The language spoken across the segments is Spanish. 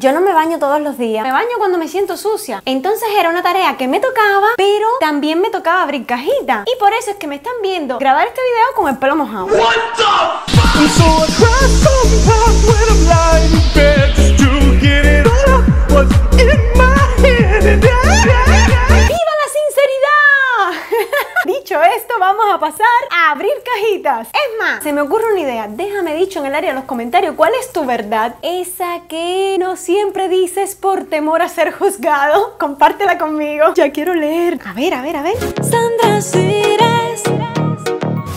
Yo no me baño todos los días, me baño cuando me siento sucia. Entonces era una tarea que me tocaba, pero también me tocaba abrir cajita. Y por eso es que me están viendo grabar este video con el pelo mojado dicho esto, vamos a pasar a abrir cajitas. Es más, se me ocurre una idea. Déjame dicho en el área de los comentarios cuál es tu verdad. Esa que no siempre dices por temor a ser juzgado. Compártela conmigo. Ya quiero leer. A ver, a ver, a ver. Sandra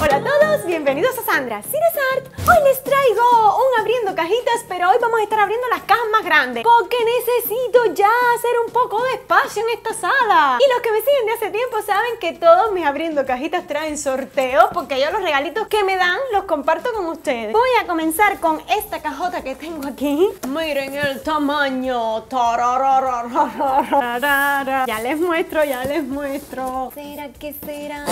Hola a todos bienvenidos a Sandra Cires Art. Hoy les traigo un abriendo cajitas, pero hoy vamos a estar abriendo las cajas más grandes porque necesito ya hacer un poco de espacio en esta sala. Y los que me siguen de hace tiempo saben que todos mis abriendo cajitas traen sorteos porque yo los regalitos que me dan los comparto con ustedes. Voy a comenzar con esta cajota que tengo aquí. Miren el tamaño. Ya les muestro, ya les muestro. ¿Será que será?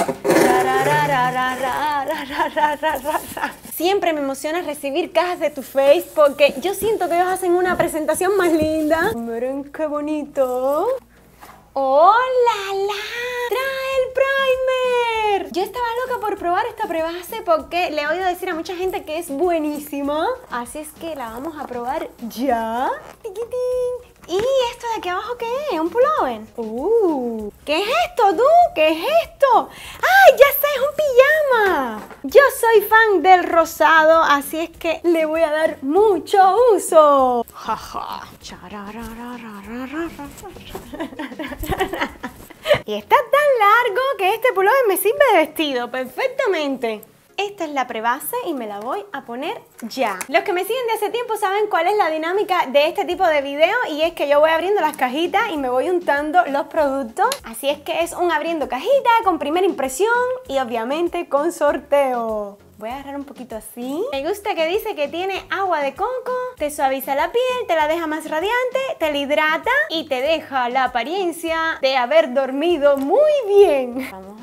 Siempre me emociona recibir cajas de tu face porque yo siento que ellos hacen una presentación más linda. Miren qué bonito. ¡Hola, la! ¡Trae el primer! Yo estaba loca por probar esta prebase porque le he oído decir a mucha gente que es buenísima. Así es que la vamos a probar ya. ¡Tiquitín! ¿Y esto de aquí abajo qué es? ¿Un pullover? ¡Uh! ¿Qué es esto, tú? ¿Qué es esto? ¡Ay, ya es un pijama. Yo soy fan del rosado, así es que le voy a dar mucho uso. Y está tan largo que este pullover me sirve de vestido perfectamente. Esta es la prebase y me la voy a poner ya. Los que me siguen de hace tiempo saben cuál es la dinámica de este tipo de video y es que yo voy abriendo las cajitas y me voy untando los productos. Así es que es un abriendo cajita con primera impresión y obviamente con sorteo. Voy a agarrar un poquito así. Me gusta que dice que tiene agua de coco, te suaviza la piel, te la deja más radiante, te la hidrata y te deja la apariencia de haber dormido muy bien. Vamos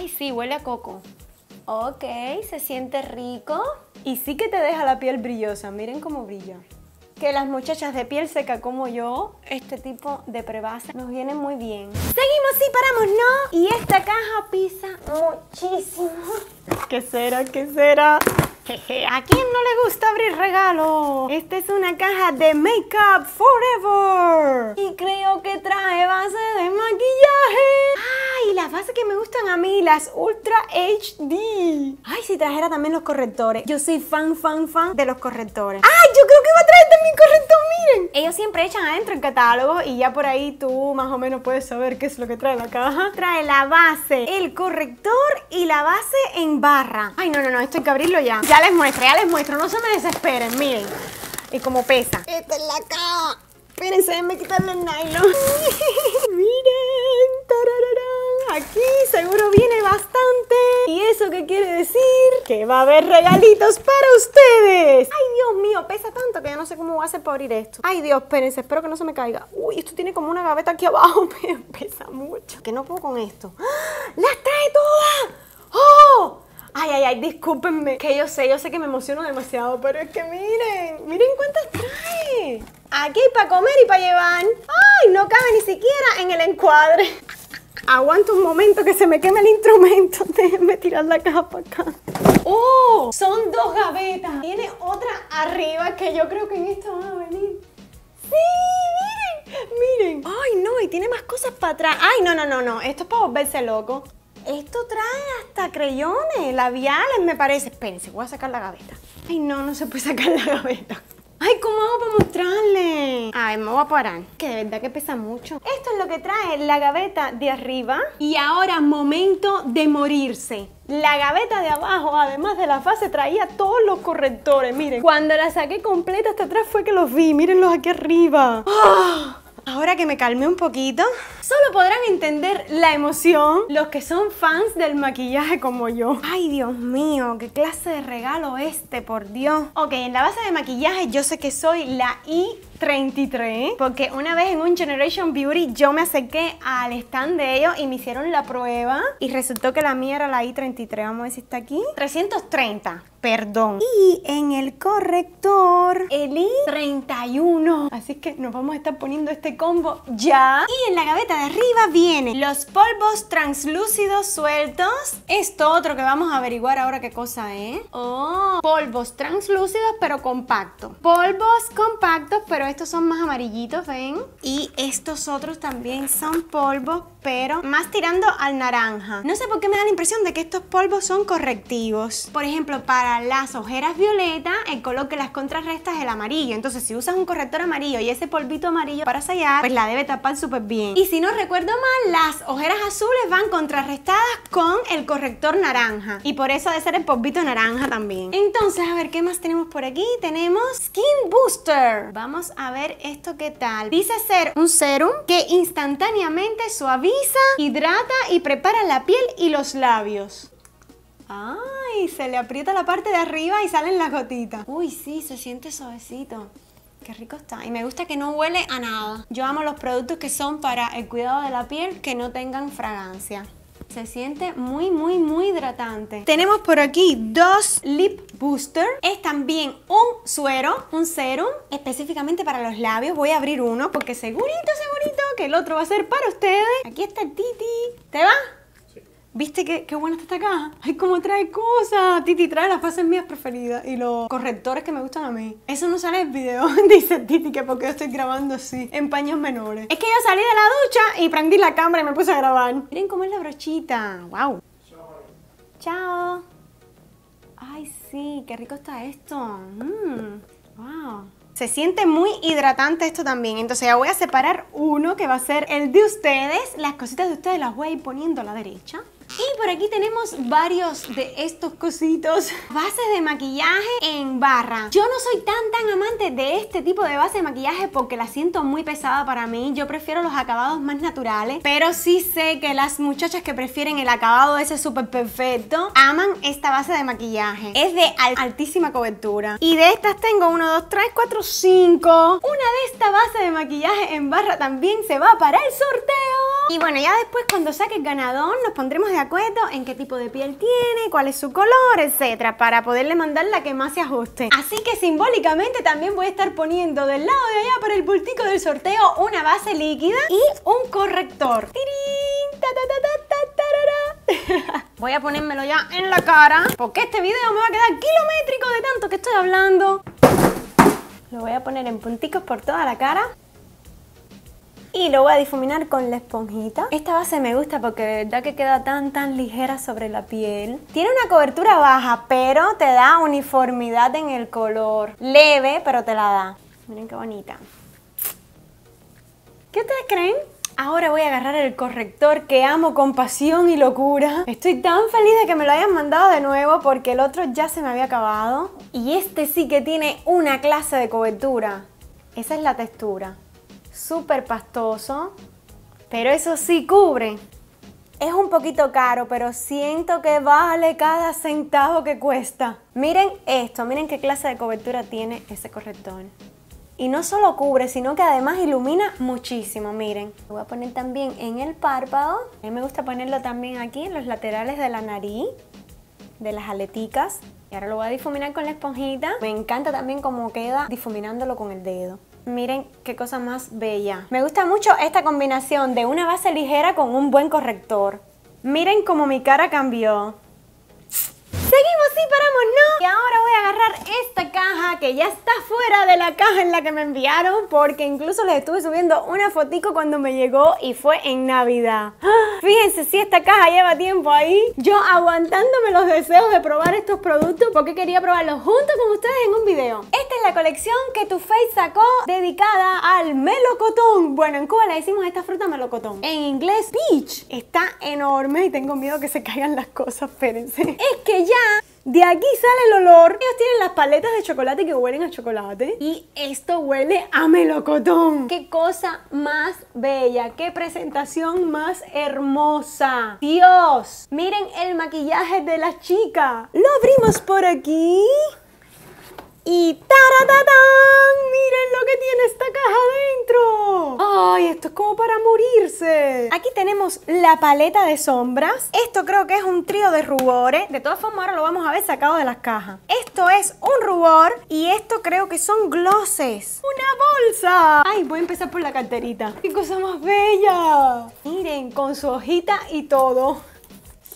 Ay, sí, huele a coco. Ok, se siente rico. Y sí que te deja la piel brillosa, miren cómo brilla. Que las muchachas de piel seca como yo, este tipo de prebase nos viene muy bien. Seguimos y paramos, ¿no? Y esta caja pisa muchísimo. ¿Qué será? ¿Qué será? Jeje, ¿a quién no le gusta abrir regalo? Esta es una caja de Makeup Forever. Y creo que trae base de maquillaje. Ah, y Las bases que me gustan a mí, las Ultra HD. ¡Ay! Si trajera también los correctores. Yo soy fan, fan, fan de los correctores. ¡Ay! Yo creo que va a traer también corrector, miren. Ellos siempre echan adentro el catálogo y ya por ahí tú más o menos puedes saber qué es lo que trae la caja. Trae la base, el corrector y la base en barra. ¡Ay! No, no, no. Esto hay que abrirlo ya. Ya les muestro, ya les muestro. No se me desesperen, miren. Y como pesa. Esta es la caja. Espérense, me quitarle el nylon. miren. Tararara aquí seguro viene bastante. ¿Y eso qué quiere decir? Que va a haber regalitos para ustedes. Ay, Dios mío, pesa tanto que ya no sé cómo voy a hacer para abrir esto. Ay, Dios, espérense, espero que no se me caiga. Uy, esto tiene como una gaveta aquí abajo, pero pesa mucho. Que no puedo con esto. ¡Ah! ¡Las trae todas! ¡Oh! Ay, ay, ay, discúlpenme. Que yo sé, yo sé que me emociono demasiado, pero es que miren, miren cuántas trae. Aquí para comer y para llevar. Ay, no cabe ni siquiera en el encuadre. Aguanta un momento que se me queme el instrumento. Déjenme tirar la caja para acá. ¡Oh! Son dos gavetas. Tiene otra arriba que yo creo que en esto van a venir. ¡Sí! ¡Miren! ¡Miren! ¡Ay, no! Y tiene más cosas para atrás. ¡Ay, no, no, no, no! Esto es para volverse loco. Esto trae hasta creyones, labiales, me parece. Espérense, voy a sacar la gaveta. Ay, no, no se puede sacar la gaveta. Ay, ¿cómo hago para mostrarle? Ay, me voy a parar, que de verdad que pesa mucho. Esto es lo que trae la gaveta de arriba. Y ahora, momento de morirse. La gaveta de abajo, además de la fase, traía todos los correctores, miren. Cuando la saqué completa hasta atrás fue que los vi, mírenlos aquí arriba. ¡Ah! Ahora que me calmé un poquito, solo podrán entender la emoción los que son fans del maquillaje como yo. Ay, Dios mío, qué clase de regalo este, por Dios. Ok, en la base de maquillaje yo sé que soy la I 33. Porque una vez en un Generation Beauty yo me acerqué al stand de ellos y me hicieron la prueba y resultó que la mía era la I33. Vamos a ver si está aquí. 330. Perdón. Y en el corrector, el I31. Así que nos vamos a estar poniendo este combo ya. Y en la gaveta de arriba vienen los polvos translúcidos sueltos. Esto otro que vamos a averiguar ahora qué cosa es. Oh, polvos translúcidos pero compactos. Polvos compactos pero estos son más amarillitos, ¿ven? Y estos otros también son polvos, pero más tirando al naranja. No sé por qué me da la impresión de que estos polvos son correctivos. Por ejemplo, para las ojeras violetas el color que las contrarresta es el amarillo. Entonces, si usas un corrector amarillo y ese polvito amarillo para sellar, pues la debe tapar súper bien. Y si no recuerdo mal, las ojeras azules van contrarrestadas con el corrector naranja. Y por eso debe ser el polvito naranja también. Entonces, a ver, ¿qué más tenemos por aquí? Tenemos Skin Booster. Vamos a a ver esto qué tal. Dice ser un serum que instantáneamente suaviza, hidrata y prepara la piel y los labios. ¡Ay! Se le aprieta la parte de arriba y salen las gotitas. Uy, sí, se siente suavecito. Qué rico está. Y me gusta que no huele a nada. Yo amo los productos que son para el cuidado de la piel que no tengan fragancia. Se siente muy, muy, muy hidratante. Tenemos por aquí dos lip booster. Es también un suero, un serum, específicamente para los labios. Voy a abrir uno porque segurito, segurito que el otro va a ser para ustedes. Aquí está el Titi. ¿Te va? ¿Viste qué, qué buena está esta caja? Ay, cómo trae cosas. Titi trae las fases mías preferidas y los correctores que me gustan a mí. Eso no sale en video. Dice Titi que porque yo estoy grabando así, en paños menores. Es que yo salí de la ducha y prendí la cámara y me puse a grabar. Miren cómo es la brochita. ¡Wow! Chao. Ay, sí, qué rico está esto. mmm... Wow. Se siente muy hidratante esto también. Entonces ya voy a separar uno que va a ser el de ustedes. Las cositas de ustedes las voy a ir poniendo a la derecha por aquí tenemos varios de estos cositos. Bases de maquillaje en barra. Yo no soy tan tan amante de este tipo de base de maquillaje porque la siento muy pesada para mí. Yo prefiero los acabados más naturales. Pero sí sé que las muchachas que prefieren el acabado ese súper perfecto aman esta base de maquillaje. Es de altísima cobertura. Y de estas tengo 1, 2, 3, 4, 5. Una de esta base de maquillaje en barra también se va para el sorteo. Y bueno, ya después cuando saque el ganador nos pondremos de acuerdo en qué tipo de piel tiene, cuál es su color, etcétera, para poderle mandar la que más se ajuste. Así que simbólicamente también voy a estar poniendo del lado de allá para el bultico del sorteo una base líquida y un corrector. voy a ponérmelo ya en la cara porque este video me va a quedar kilométrico de tanto que estoy hablando. Lo voy a poner en punticos por toda la cara. Y lo voy a difuminar con la esponjita. Esta base me gusta porque de verdad que queda tan tan ligera sobre la piel. Tiene una cobertura baja, pero te da uniformidad en el color. Leve, pero te la da. Miren qué bonita. ¿Qué ustedes creen? Ahora voy a agarrar el corrector que amo con pasión y locura. Estoy tan feliz de que me lo hayan mandado de nuevo porque el otro ya se me había acabado. Y este sí que tiene una clase de cobertura. Esa es la textura súper pastoso, pero eso sí cubre. Es un poquito caro, pero siento que vale cada centavo que cuesta. Miren esto, miren qué clase de cobertura tiene ese corrector. Y no solo cubre, sino que además ilumina muchísimo, miren. Lo voy a poner también en el párpado. A mí me gusta ponerlo también aquí en los laterales de la nariz, de las aleticas. Y ahora lo voy a difuminar con la esponjita. Me encanta también cómo queda difuminándolo con el dedo. Miren qué cosa más bella. Me gusta mucho esta combinación de una base ligera con un buen corrector. Miren cómo mi cara cambió. esta caja que ya está fuera de la caja en la que me enviaron porque incluso les estuve subiendo una fotico cuando me llegó y fue en Navidad. ¡Ah! Fíjense si esta caja lleva tiempo ahí. Yo aguantándome los deseos de probar estos productos porque quería probarlos juntos con ustedes en un video. Esta es la colección que tu face sacó dedicada al melocotón. Bueno, en Cuba le decimos esta fruta melocotón. En inglés peach. Está enorme y tengo miedo que se caigan las cosas, espérense. Es que ya de aquí sale el olor. Ellos tienen las paletas de chocolate que huelen a chocolate. Y esto huele a melocotón. Qué cosa más bella. Qué presentación más hermosa. Dios. Miren el maquillaje de la chica. Lo abrimos por aquí. Y taratatán! ¡Miren lo que tiene esta caja adentro! ¡Ay, esto es como para morirse! Aquí tenemos la paleta de sombras. Esto creo que es un trío de rubores. De todas formas, ahora lo vamos a ver sacado de las cajas. Esto es un rubor y esto creo que son glosses. ¡Una bolsa! ¡Ay, voy a empezar por la carterita! ¡Qué cosa más bella! Miren, con su hojita y todo.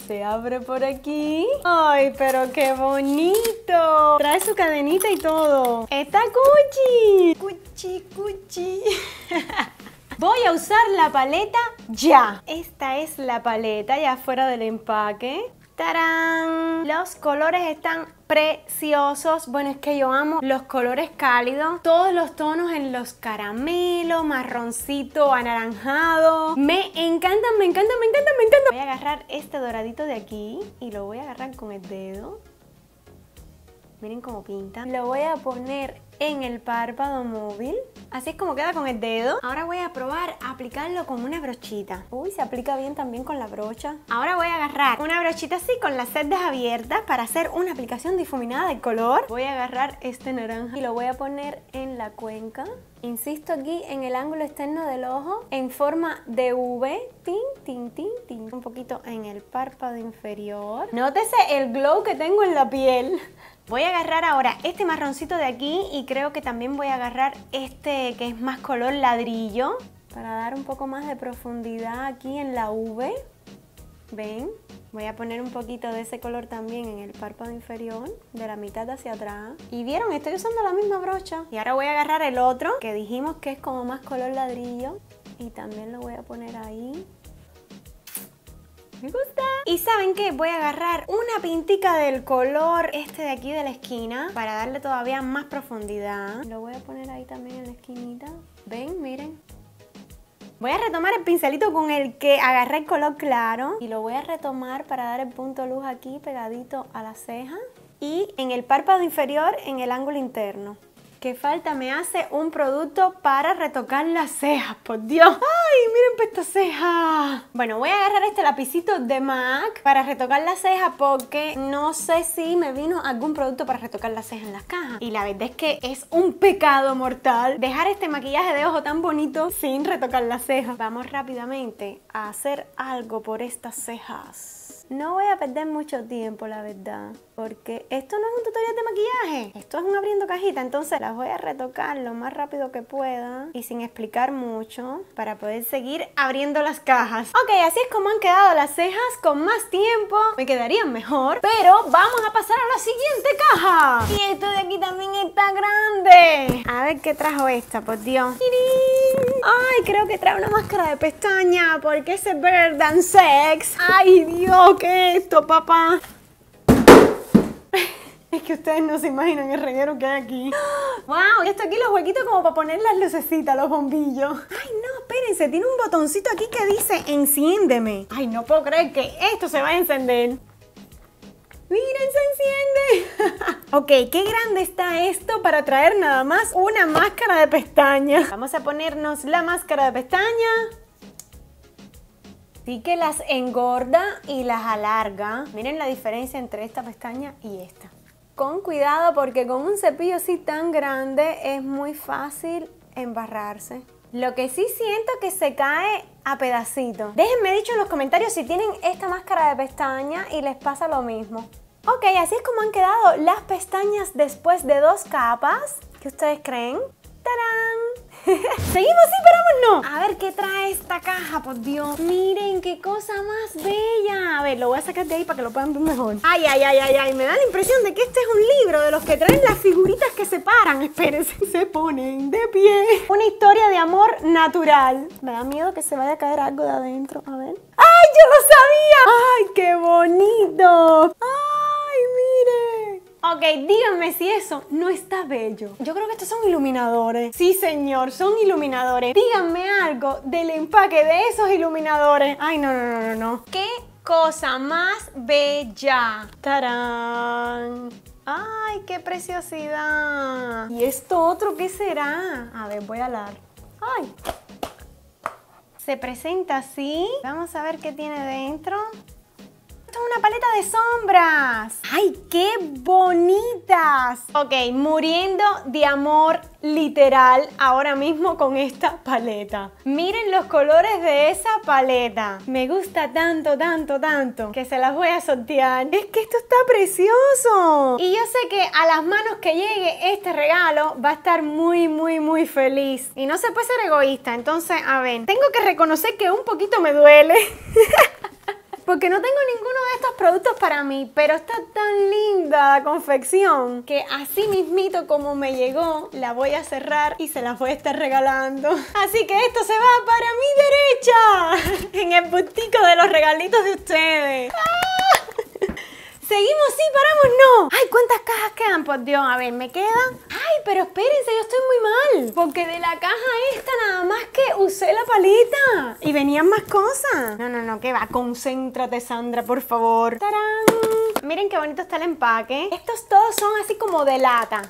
Se abre por aquí. ¡Ay, pero qué bonito! Trae su cadenita y todo. ¡Está Gucci! ¡Cuchi, cuchi! Voy a usar la paleta ya. Esta es la paleta ya fuera del empaque. ¡Tarán! Los colores están preciosos. Bueno, es que yo amo los colores cálidos. Todos los tonos en los caramelo, marroncito, anaranjado. Me encantan, me encantan, me encantan, me encantan. Voy a agarrar este doradito de aquí y lo voy a agarrar con el dedo. Miren cómo pinta. Lo voy a poner en el párpado móvil. Así es como queda con el dedo. Ahora voy a probar aplicarlo con una brochita. Uy, se aplica bien también con la brocha. Ahora voy a agarrar una brochita así con las cerdas abiertas para hacer una aplicación difuminada de color. Voy a agarrar este naranja y lo voy a poner en la cuenca. Insisto aquí en el ángulo externo del ojo en forma de V. Tin, tin, tin, tin. Un poquito en el párpado inferior. Nótese el glow que tengo en la piel. Voy a agarrar ahora este marroncito de aquí y creo que también voy a agarrar este que es más color ladrillo para dar un poco más de profundidad aquí en la V. ¿Ven? Voy a poner un poquito de ese color también en el párpado inferior, de la mitad hacia atrás. Y vieron, estoy usando la misma brocha. Y ahora voy a agarrar el otro, que dijimos que es como más color ladrillo. Y también lo voy a poner ahí me gusta. Y saben que voy a agarrar una pintica del color este de aquí de la esquina para darle todavía más profundidad. Lo voy a poner ahí también en la esquinita. ¿Ven? Miren. Voy a retomar el pincelito con el que agarré el color claro y lo voy a retomar para dar el punto luz aquí pegadito a la ceja y en el párpado inferior en el ángulo interno. ¿Qué falta me hace un producto para retocar las cejas? Por Dios. ¡Ay, miren esta ceja! Bueno, voy a agarrar este lapicito de MAC para retocar las cejas porque no sé si me vino algún producto para retocar las cejas en las cajas. Y la verdad es que es un pecado mortal dejar este maquillaje de ojo tan bonito sin retocar las cejas. Vamos rápidamente a hacer algo por estas cejas. No voy a perder mucho tiempo, la verdad porque esto no es un tutorial de maquillaje, esto es un abriendo cajita, entonces las voy a retocar lo más rápido que pueda y sin explicar mucho para poder seguir abriendo las cajas. Ok, así es como han quedado las cejas, con más tiempo me quedarían mejor, pero vamos a pasar a la siguiente caja. Y esto de aquí también está grande. A ver qué trajo esta, por Dios. Ay, creo que trae una máscara de pestaña porque ese Better Sex. Ay, Dios, ¿qué esto, papá? es que ustedes no se imaginan el reguero que hay aquí. ¡Wow! Y esto aquí los huequitos como para poner las lucecitas, los bombillos. ¡Ay, no! Espérense, tiene un botoncito aquí que dice enciéndeme. ¡Ay, no puedo creer que esto se va a encender! ¡Miren, se enciende! ok, qué grande está esto para traer nada más una máscara de pestaña. Vamos a ponernos la máscara de pestaña. Sí que las engorda y las alarga. Miren la diferencia entre esta pestaña y esta. Con cuidado porque con un cepillo así tan grande es muy fácil embarrarse. Lo que sí siento que se cae a pedacito. Déjenme dicho en los comentarios si tienen esta máscara de pestaña y les pasa lo mismo. Ok, así es como han quedado las pestañas después de dos capas. ¿Qué ustedes creen? ¡Tarán! ¿Seguimos? Sí, vamos no. A ver qué trae esta caja, por Dios. Miren qué cosa más bella. A ver, lo voy a sacar de ahí para que lo puedan ver mejor. Ay, ay, ay, ay, ay. Me da la impresión de que este es un libro de los que traen las figuritas que se paran. Espérense, se ponen de pie. Una historia de amor natural. Me da miedo que se vaya a caer algo de adentro. A ver. ¡Ay, yo lo sabía! ¡Ay, qué Ok, díganme si eso no está bello. Yo creo que estos son iluminadores. Sí, señor, son iluminadores. Díganme algo del empaque de esos iluminadores. Ay, no, no, no, no, no. ¿Qué cosa más bella? ¡Tarán! ¡Ay, qué preciosidad! ¿Y esto otro qué será? A ver, voy a hablar. ¡Ay! Se presenta así. Vamos a ver qué tiene dentro. Esto es una paleta de sombras. ¡Ay, qué bonitas! Ok, muriendo de amor literal ahora mismo con esta paleta. Miren los colores de esa paleta. Me gusta tanto, tanto, tanto que se las voy a sortear. Es que esto está precioso. Y yo sé que a las manos que llegue este regalo va a estar muy, muy, muy feliz. Y no se puede ser egoísta. Entonces, a ver, tengo que reconocer que un poquito me duele. porque no tengo ninguno de estos productos para mí, pero está tan linda la confección que así mismito como me llegó, la voy a cerrar y se las voy a estar regalando. Así que esto se va para mi derecha, en el bustico de los regalitos de ustedes. ¡Ah! ¿Seguimos? Sí, paramos, no. Ay, ¿cuántas cajas quedan? Por Dios, a ver, ¿me quedan? Ay, pero espérense, yo estoy muy mal. Porque de la caja esta nada más que usé la palita. Y venían más cosas. No, no, no, que va. Concéntrate, Sandra, por favor. ¡Tarán! Miren qué bonito está el empaque. Estos todos son así como de lata.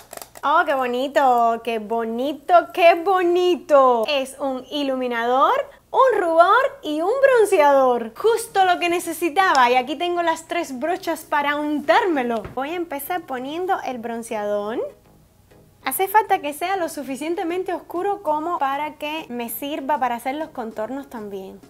Oh, qué bonito, qué bonito, qué bonito. Es un iluminador un rubor y un bronceador. Justo lo que necesitaba y aquí tengo las tres brochas para untármelo. Voy a empezar poniendo el bronceador. Hace falta que sea lo suficientemente oscuro como para que me sirva para hacer los contornos también.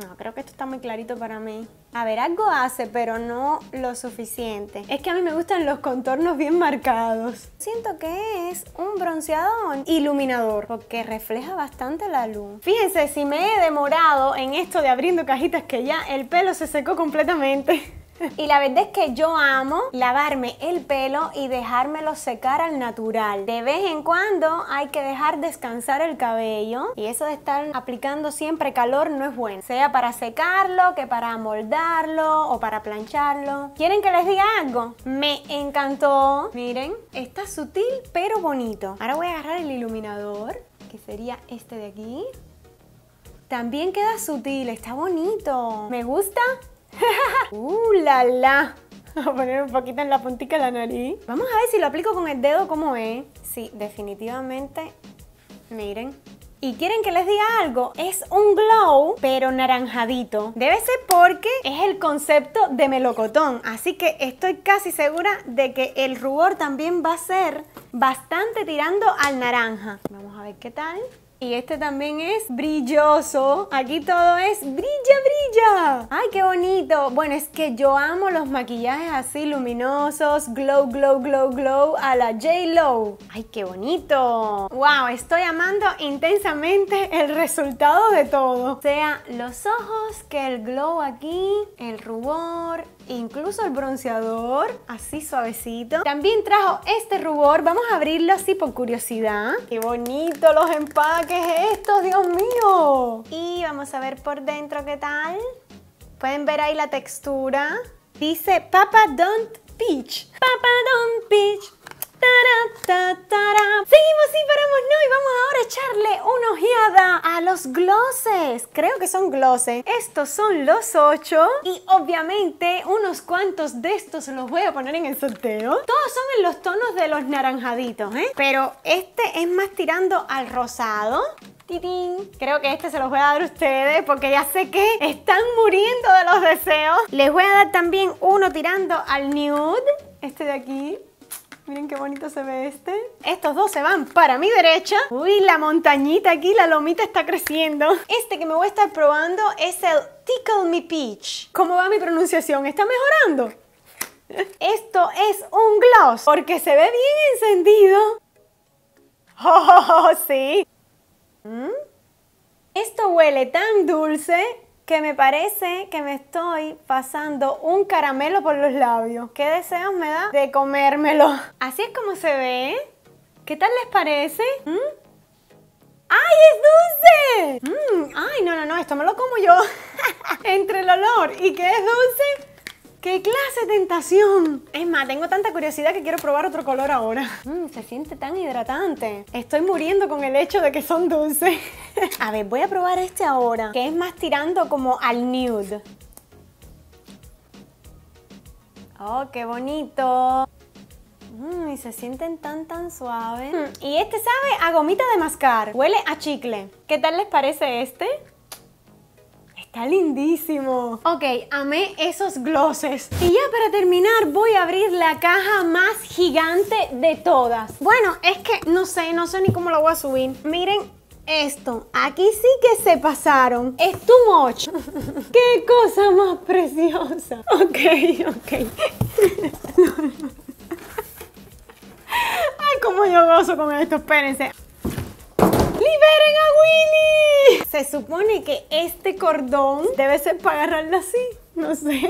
No, creo que esto está muy clarito para mí. A ver, algo hace, pero no lo suficiente. Es que a mí me gustan los contornos bien marcados. Siento que es un bronceadón iluminador, porque refleja bastante la luz. Fíjense, si me he demorado en esto de abriendo cajitas que ya el pelo se secó completamente. Y la verdad es que yo amo lavarme el pelo y dejármelo secar al natural. De vez en cuando hay que dejar descansar el cabello y eso de estar aplicando siempre calor no es bueno. Sea para secarlo, que para moldarlo o para plancharlo. ¿Quieren que les diga algo? Me encantó. Miren, está sutil pero bonito. Ahora voy a agarrar el iluminador, que sería este de aquí. También queda sutil, está bonito. ¿Me gusta? ¡Uh, la, la! Voy a poner un poquito en la puntita de la nariz. Vamos a ver si lo aplico con el dedo como es. Sí, definitivamente, miren. Y quieren que les diga algo, es un glow, pero naranjadito. Debe ser porque es el concepto de melocotón, así que estoy casi segura de que el rubor también va a ser bastante tirando al naranja. Vamos a ver qué tal. Y este también es brilloso. Aquí todo es brilla, brilla. ¡Ay, qué bonito! Bueno, es que yo amo los maquillajes así luminosos. Glow, glow, glow, glow a la j Low. ¡Ay, qué bonito! ¡Wow! Estoy amando intensamente el resultado de todo. Sea los ojos, que el glow aquí, el rubor, incluso el bronceador, así suavecito. También trajo este rubor, vamos a abrirlo así por curiosidad. ¡Qué bonito los empaques estos, Dios mío! Y vamos a ver por dentro qué tal. Pueden ver ahí la textura. Dice Papa Don't Peach. Papa Don't Peach. Seguimos y paramos no y vamos ahora a echarle una ojeada a los glosses. Creo que son glosses. Estos son los 8 y obviamente unos cuantos de estos los voy a poner en el sorteo. Todos son en los tonos de los naranjaditos, ¿eh? Pero este es más tirando al rosado. ¡Titín! Creo que este se los voy a dar a ustedes porque ya sé que están muriendo de los deseos. Les voy a dar también uno tirando al nude, este de aquí. Miren qué bonito se ve este. Estos dos se van para mi derecha. Uy, la montañita aquí, la lomita está creciendo. Este que me voy a estar probando es el Tickle Me Peach. ¿Cómo va mi pronunciación? ¿Está mejorando? Esto es un gloss porque se ve bien encendido. ¡Oh, sí! ¿Mm? Esto huele tan dulce que me parece que me estoy pasando un caramelo por los labios. ¿Qué deseos me da de comérmelo? Así es como se ve. ¿eh? ¿Qué tal les parece? ¿Mm? ¡Ay, es dulce! Mm, ¡Ay, no, no, no! Esto me lo como yo. Entre el olor y que es dulce, ¡Qué clase de tentación! Es más, tengo tanta curiosidad que quiero probar otro color ahora. Mmm, se siente tan hidratante. Estoy muriendo con el hecho de que son dulces. a ver, voy a probar este ahora, que es más tirando como al nude. ¡Oh, qué bonito! Mmm, y se sienten tan tan suaves. Hmm. y este sabe a gomita de mascar. Huele a chicle. ¿Qué tal les parece este? Está lindísimo. Ok, amé esos glosses. Y ya para terminar voy a abrir la caja más gigante de todas. Bueno, es que no sé, no sé ni cómo la voy a subir. Miren esto, aquí sí que se pasaron. Es too much. ¡Qué cosa más preciosa! Ok, ok. Ay, cómo yo gozo con esto, espérense. ¡Liberen a Willy! Se supone que este cordón debe ser para así. No sé.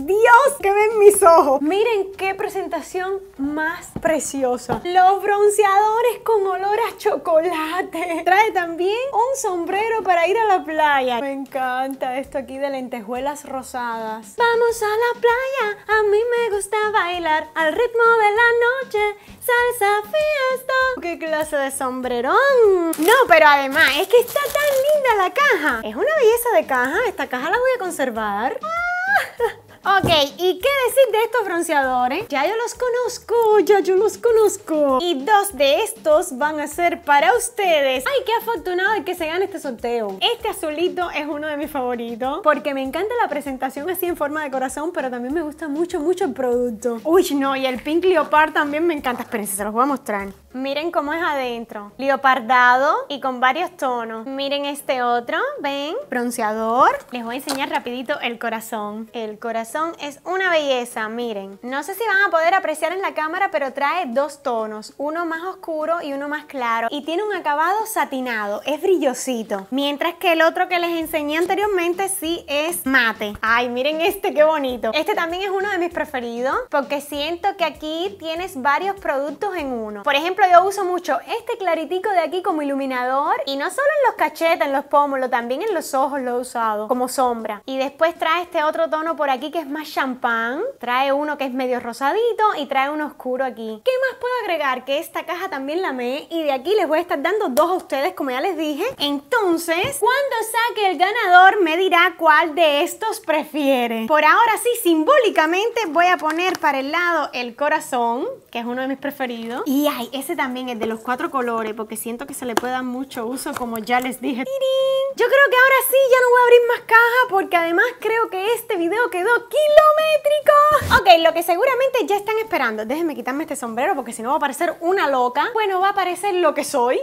Dios, que ven mis ojos. Miren qué presentación más preciosa. Los bronceadores con olor a chocolate. Trae también un sombrero para ir a la playa. Me encanta esto aquí de lentejuelas rosadas. Vamos a la playa, a mí me gusta bailar al ritmo de la noche. Salsa fiesta. ¡Qué clase de sombrerón! No, pero además es que está tan linda la caja. Es una belleza de caja. Esta caja la voy a conservar. Ah. Ok, ¿y qué decir de estos bronceadores? Ya yo los conozco, ya yo los conozco. Y dos de estos van a ser para ustedes. ¡Ay, qué afortunado de que se gane este sorteo! Este azulito es uno de mis favoritos porque me encanta la presentación así en forma de corazón, pero también me gusta mucho, mucho el producto. Uy, no, y el pink leopard también me encanta. Espérense, se los voy a mostrar. Miren cómo es adentro. Leopardado y con varios tonos. Miren este otro, ven, bronceador. Les voy a enseñar rapidito el corazón. El corazón es una belleza, miren. No sé si van a poder apreciar en la cámara, pero trae dos tonos, uno más oscuro y uno más claro. Y tiene un acabado satinado, es brillosito. Mientras que el otro que les enseñé anteriormente sí es mate. Ay, miren este, qué bonito. Este también es uno de mis preferidos, porque siento que aquí tienes varios productos en uno. Por ejemplo, yo uso mucho este claritico de aquí como iluminador, y no solo en los cachetes, en los pómulos, también en los ojos lo he usado como sombra. Y después trae este otro tono por aquí que es más champán, trae uno que es medio rosadito y trae uno oscuro aquí. ¿Qué más puedo agregar? Que esta caja también la me y de aquí les voy a estar dando dos a ustedes como ya les dije. Entonces, cuando saque el ganador me dirá cuál de estos prefiere. Por ahora sí, simbólicamente voy a poner para el lado el corazón, que es uno de mis preferidos. Y ay, ese también, es de los cuatro colores, porque siento que se le puede dar mucho uso como ya les dije. Yo creo que ahora sí ya no voy a abrir más cajas porque además creo que este video quedó kilométrico. Ok, lo que seguramente ya están esperando. Déjenme quitarme este sombrero porque si no va a parecer una loca. Bueno, va a parecer lo que soy.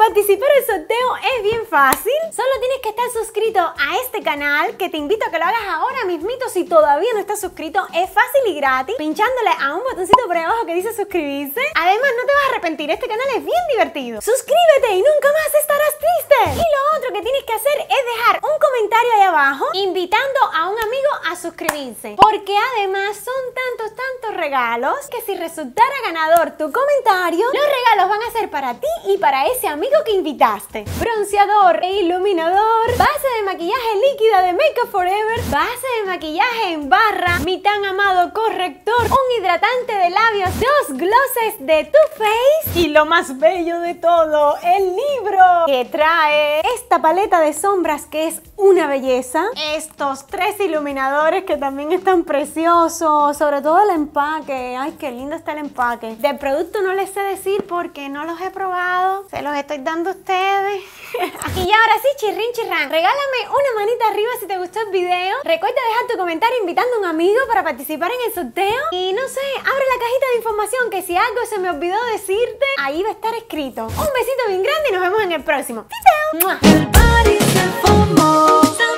Participar el sorteo es bien fácil. Solo tienes que estar suscrito a este canal, que te invito a que lo hagas ahora mismito si todavía no estás suscrito. Es fácil y gratis, pinchándole a un botoncito por abajo que dice suscribirse. Además, no te vas a arrepentir, este canal es bien divertido. Suscríbete y nunca más estarás triste. Y lo otro que tienes que hacer es dejar un comentario ahí abajo invitando a un amigo a suscribirse. Porque además son tantos, tantos regalos que si resultara ganador tu comentario, los regalos van a ser para ti y para ese amigo que invitaste. Bronceador e iluminador, base de maquillaje líquida de Makeup Forever, base de maquillaje en barra, mi tan amado corrector, un hidratante de labios, dos glosses de Too face y lo más bello de todo, el libro que trae esta paleta de sombras que es una belleza, estos tres iluminadores que también están preciosos, sobre todo el empaque, ay qué lindo está el empaque. Del producto no les sé decir porque no los he probado, se los he estoy dando ustedes. y ahora sí, chirrin chirrán, regálame una manita arriba si te gustó el video. Recuerda dejar tu comentario invitando a un amigo para participar en el sorteo. Y no sé, abre la cajita de información que si algo se me olvidó decirte, ahí va a estar escrito. Un besito bien grande y nos vemos en el próximo. chao